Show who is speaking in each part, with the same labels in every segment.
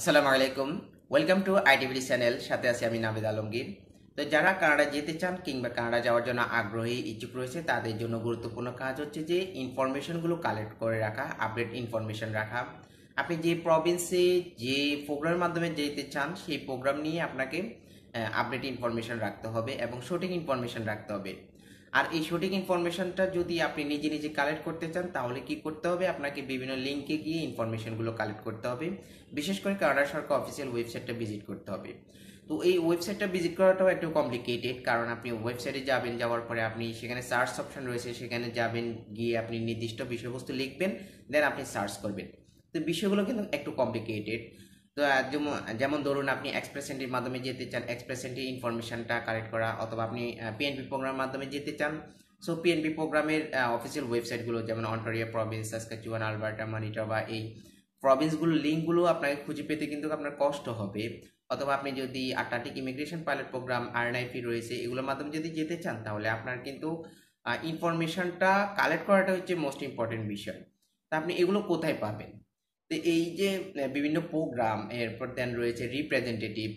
Speaker 1: আসসালামু আলাইকুম welcome to আইটিভিডি channel সাথে আছি আমি নাবিদ আলমগীর তো যারা কানাডা যেতে চান কিংবা কানাডা যাওয়ার জন্য আগ্রহী ইচ্ছুক রয়েছে তাদের জন্য গুরুত্বপূর্ণ কাজ হচ্ছে যে ইনফরমেশনগুলো কালেক্ট করে রাখা আপডেট ইনফরমেশন রাখা আপনি যে প্রভিন্সে যে প্রোগ্রামের মাধ্যমে যেতে চান সেই প্রোগ্রাম নিয়ে আপনাকে আপডেট ইনফরমেশন রাখতে হবে এবং সঠিক ইনফরমেশন রাখতে হবে আর এই সঠিক ইনফরমেশনটা যদি আপনি নিজে নিজে কালেক্ট করতে চান তাহলে কি করতে হবে আপনাকে বিভিন্ন লিঙ্কে গিয়ে ইনফরমেশনগুলো কালেক্ট করতে হবে বিশেষ করে কানাডা সরকার অফিসিয়াল ওয়েবসাইটটা ভিজিট করতে হবে তো এই ওয়েবসাইটটা ভিজিট করাটাও একটু কমপ্লিকেটেড কারণ আপনি ওয়েবসাইটে যাবেন যাওয়ার পরে আপনি সেখানে সার্চ অপশন রয়েছে সেখানে যাবেন গিয়ে আপনি নির্দিষ্ট বিষয়বস্তু লিখবেন দেন আপনি সার্চ করবেন তো বিষয়গুলো কিন্তু একটু কমপ্লিকেটেড যেমন ধরুন আপনি এক্সপ্রেস এন্ট্রির মাধ্যমে যেতে চান এক্সপ্রেস এন্ট্রি ইনফরমেশনটা কালেক্ট করা অথবা আপনি পিএনপি প্রোগ্রামের মাধ্যমে যেতে চান সো পিএনপি প্রোগ্রামের অফিসিয়াল ওয়েবসাইটগুলো যেমন Ontario province Saskatchewan Alberta Manitoba বা এই প্রভিন্সগুলোর লিঙ্কগুলো আপনাকে খুঁজে পেতে কিন্তু আপনার কষ্ট হবে অথবা আপনি যদি Atlantic immigration pilot programme RNIP রয়েছে এগুলোর মাধ্যমে যদি যেতে চান তাহলে আপনার কিন্তু ইনফরমেশনটা কালেক্ট করাটা হচ্ছে মোস্ট ইম্পর্টেন্ট বিষয় তা আপনি এগুলো কোথায় পাবেন তো এই যে বিভিন্ন প্রোগ্রাম এরপর দেন রয়েছে রিপ্রেজেন্টেটিভ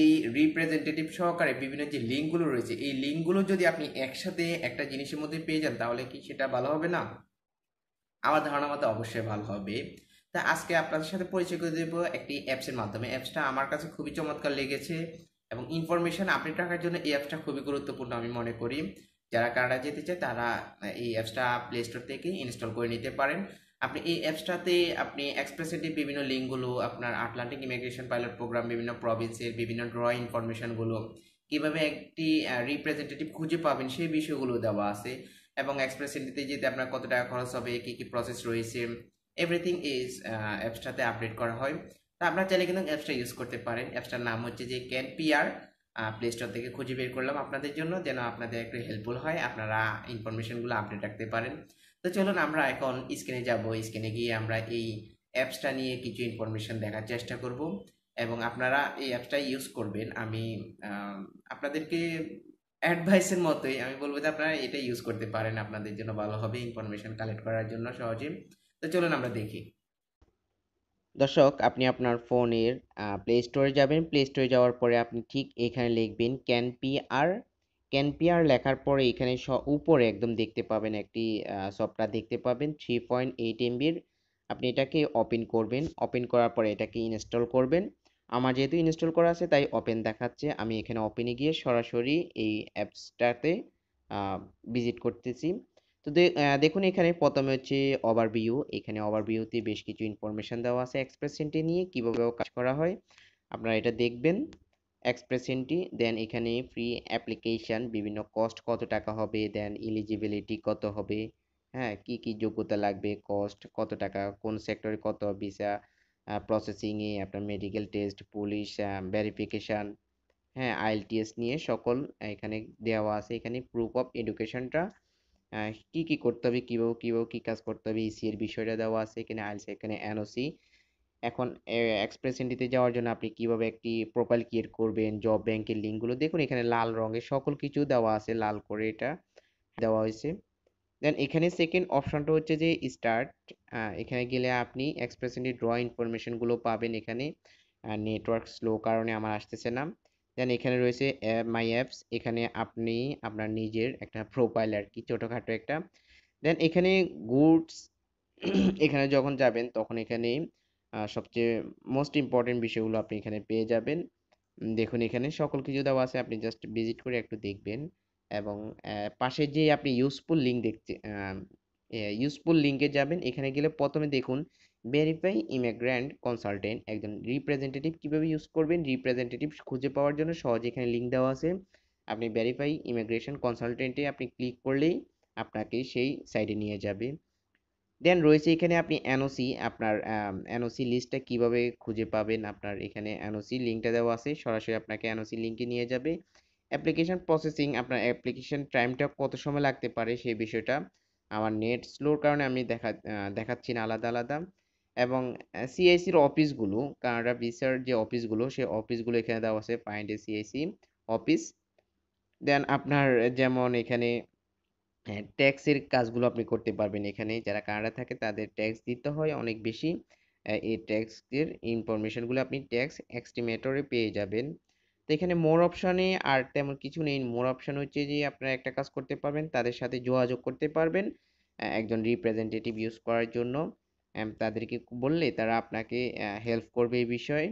Speaker 1: এই রিপ্রেজেন্টেটিভ সহকারে বিভিন্ন যে লিঙ্কগুলো রয়েছে এই লিঙ্কগুলো যদি আপনি একসাথে একটা জিনিসের মধ্যে পেয়ে যান তাহলে কি সেটা ভালো হবে না আমার ধারণা মতো অবশ্যই ভালো হবে তা আজকে আপনাদের সাথে পরিচয় করে দেবো একটি অ্যাপসের মাধ্যমে অ্যাপসটা আমার কাছে খুবই চমৎকার লেগেছে এবং ইনফরমেশান আপডেট রাখার জন্য এই অ্যাপসটা খুবই গুরুত্বপূর্ণ আমি মনে করি যারা কানাডা যেতে চায় তারা এই অ্যাপসটা প্লে স্টোর থেকে ইনস্টল করে নিতে পারেন আপনি এই অ্যাপসটাতে আপনি এক্সপ্রেসিটিভ বিভিন্ন লিঙ্কগুলো আপনার আটলান্টিক ইমিগ্রেশন পাইলট প্রোগ্রাম বিভিন্ন প্রভিন্সের বিভিন্ন ড্র ইনফরমেশনগুলো কীভাবে একটি রিপ্রেজেন্টেটিভ খুঁজে পাবেন সেই বিষয়গুলো দেওয়া আছে এবং এক্সপ্রেসিটিতে যেতে আপনার কত টাকা খরচ হবে কী কী প্রসেস রয়েছে এভরিথিং এই অ্যাপসটাতে আপডেট করা হয় তা আপনারা চাইলে কিন্তু অ্যাপসটা ইউজ করতে পারেন অ্যাপসটার নাম হচ্ছে যে ক্যান পিআর প্লে স্টোর থেকে খুঁজে বের করলাম আপনাদের জন্য যেন আপনাদের একটু হেল্পফুল হয় আপনারা ইনফরমেশনগুলো আপডেট রাখতে পারেন তো চলুন আমরা এখন স্ক্রিনে যাব স্ক্রিনে গিয়ে আমরা এই অ্যাপসটা নিয়ে কিছু ইনফরমেশন দেখার চেষ্টা করব এবং আপনারা এই অ্যাপসটা ইউজ করবেন আমি আপনাদেরকে অ্যাডভাইসের মতোই আমি বলবো যে আপনারা এটা ইউজ করতে পারেন আপনাদের জন্য ভালো হবে ইনফরমেশন কালেক্ট করার জন্য সহজে তো চলুন আমরা দেখি দর্শক আপনি আপনার ফোনের প্লে স্টোরে যাবেন প্লে স্টোরে যাওয়ার পরে আপনি ঠিক এখানে লিখবেন ক্যান পি আর ক্যানপিয়ার লেখার পরে এখানে স উপরে একদম দেখতে পাবেন একটি সফটওয়্যার দেখতে পাবেন থ্রি পয়েন্ট এইট এমবির আপনি এটাকে ওপেন করবেন ওপেন করার পরে এটাকে ইনস্টল করবেন আমার যেহেতু ইনস্টল করা আছে তাই ওপেন দেখাচ্ছে আমি এখানে ওপেনে গিয়ে সরাসরি এই অ্যাপসটাতে ভিজিট করতেছি তো দেখুন এখানে প্রথমে হচ্ছে ওভারভিউ এখানে ওভারভিউতে বেশ কিছু ইনফরমেশান দেওয়া আছে এক্সপ্রেস সেন্টে নিয়ে কীভাবে কাজ করা হয় আপনারা এটা দেখবেন এক্সপ্রেশনটি দেন এখানে ফ্রি অ্যাপ্লিকেশান বিভিন্ন কস্ট কত টাকা হবে দেন এলিজিবিলিটি কত হবে হ্যাঁ কি কি যোগ্যতা লাগবে কস্ট কত টাকা কোন সেক্টরে কত ভিসা প্রসেসিংয়ে আপনার মেডিকেল টেস্ট পুলিশ ভেরিফিকেশান হ্যাঁ আইএলটিএস নিয়ে সকল এখানে দেওয়া আছে এখানে প্রুফ অফ এডুকেশনটা কী কী করতে হবে কীভাবে কীভাবে কী কাজ করতে হবে ইসি এর বিষয়টা দেওয়া আছে এখানে আইএলস এখানে এনওসি এখন এক্সপ্রেস এন্ট্রিতে যাওয়ার জন্য আপনি কিভাবে একটি প্রোফাইল ক্রিয়েট করবেন জব ব্যাংকের লিঙ্কগুলো দেখুন এখানে লাল রঙের সকল কিছু দেওয়া আছে লাল করে এটা দেওয়া হয়েছে দেন এখানে সেকেন্ড অপশনটা হচ্ছে যে স্টার্ট এখানে গেলে আপনি এক্সপ্রেস এন্ট্রি ড্র ইনফরমেশনগুলো পাবেন এখানে নেটওয়ার্ক স্লো কারণে আমার আসতেছে না দেন এখানে রয়েছে মাই অ্যাপস এখানে আপনি আপনার নিজের একটা প্রোফাইল আর কি ছোটোখাটো একটা দেন এখানে গুডস এখানে যখন যাবেন তখন এখানে সবচেয়ে মোস্ট ইম্পর্টেন্ট বিষয়গুলো আপনি এখানে পেয়ে যাবেন দেখুন এখানে সকল কিছু দেওয়া আছে আপনি জাস্ট ভিজিট করে একটু দেখবেন এবং পাশে যে আপনি ইউজফুল লিঙ্ক দেখতে ইউজফুল লিঙ্কে যাবেন এখানে গেলে প্রথমে দেখুন ভেরিফাই ইমিগ্রান্ট কনসালটেন্ট একজন রিপ্রেজেন্টেটিভ কীভাবে ইউজ করবেন রিপ্রেজেন্টেটিভ খুঁজে পাওয়ার জন্য সহজে এখানে লিঙ্ক দেওয়া আছে আপনি ভেরিফাই ইমিগ্রেশন কনসালটেন্টে আপনি ক্লিক করলেই আপনাকে সেই সাইডে নিয়ে যাবে দেন রয়েছে এখানে আপনি এনওসি আপনার এনওসি লিস্টটা কিভাবে খুঁজে পাবেন আপনার এখানে এনওসি লিঙ্কটা দেওয়া আছে সরাসরি আপনাকে এনওসি লিঙ্কে নিয়ে যাবে অ্যাপ্লিকেশন প্রসেসিং আপনার অ্যাপ্লিকেশন টাইমটা কত সময় লাগতে পারে সেই বিষয়টা আমার নেট স্লোর কারণে আমি দেখা দেখাচ্ছি না আলাদা আলাদা এবং সিআইসির অফিসগুলো কানাডা ভিসার যে অফিসগুলো সেই অফিসগুলো এখানে দেওয়া আছে find a CIC office then আপনার যেমন এখানে হ্যাঁ ট্যাক্সের কাজগুলো আপনি করতে পারবেন এখানে যারা কানাডা থাকে তাদের ট্যাক্স দিতে হয় অনেক বেশি এই ট্যাক্সের ইনফরমেশনগুলো আপনি ট্যাক্স এক্সটিমেটরে পেয়ে যাবেন তো এখানে মোর অপশানে আর তেমন কিছু নেই মোর অপশান হচ্ছে যে আপনারা একটা কাজ করতে পারবেন তাদের সাথে যোগাযোগ করতে পারবেন একজন রিপ্রেজেন্টেটিভ ইউজ করার জন্য তাদেরকে বললে তারা আপনাকে হেল্প করবে এই বিষয়ে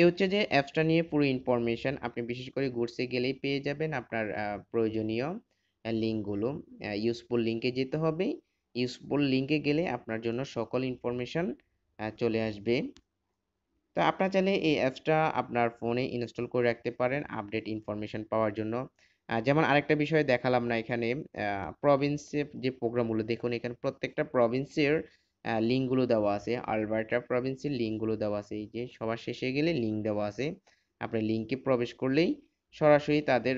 Speaker 1: এ হচ্ছে যে অ্যাপসটা নিয়ে পুরো ইনফরমেশান আপনি বিশেষ করে ঘুরতে গেলেই পেয়ে যাবেন আপনার প্রয়োজনীয় লিঙ্কগুলো ইউজফুল লিঙ্কে যেতে হবে ইউজফুল লিঙ্কে গেলে আপনার জন্য সকল ইনফরমেশান চলে আসবে তো আপনার চাইলে এই অ্যাপসটা আপনার ফোনে ইনস্টল করে রাখতে পারেন আপডেট ইনফরমেশান পাওয়ার জন্য যেমন আরেকটা বিষয় দেখালাম না এখানে প্রভিন্সের যে প্রোগ্রামগুলো দেখুন এখানে প্রত্যেকটা প্রভিন্সের লিঙ্কগুলো দেওয়া আছে আলবার্টা প্রভিন্সের লিঙ্কগুলো দেওয়া আছে এই যে সবার শেষে গেলে লিঙ্ক দেওয়া আছে আপনি লিঙ্কে প্রবেশ করলেই সরাসরি তাদের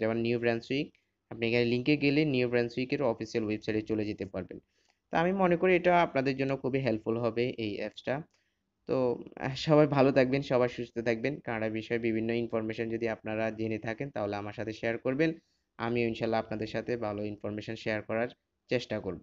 Speaker 1: যেমন নিউ ব্রান্সুইক আপনি এখানে লিঙ্কে গেলে নিউ ব্রান্সুইকের অফিসিয়াল ওয়েবসাইটে চলে যেতে পারবেন তো আমি মনে করি এটা আপনাদের জন্য খুবই হেল্পফুল হবে এই অ্যাপসটা তো সবাই ভালো থাকবেন সবাই সুস্থ থাকবেন কানাডা বিষয়ে বিভিন্ন ইনফরমেশন যদি আপনারা জেনে থাকেন তাহলে আমার সাথে শেয়ার করবেন আমিও ইনশাল্লাহ আপনাদের সাথে ভালো ইনফরমেশন শেয়ার করার চেষ্টা করব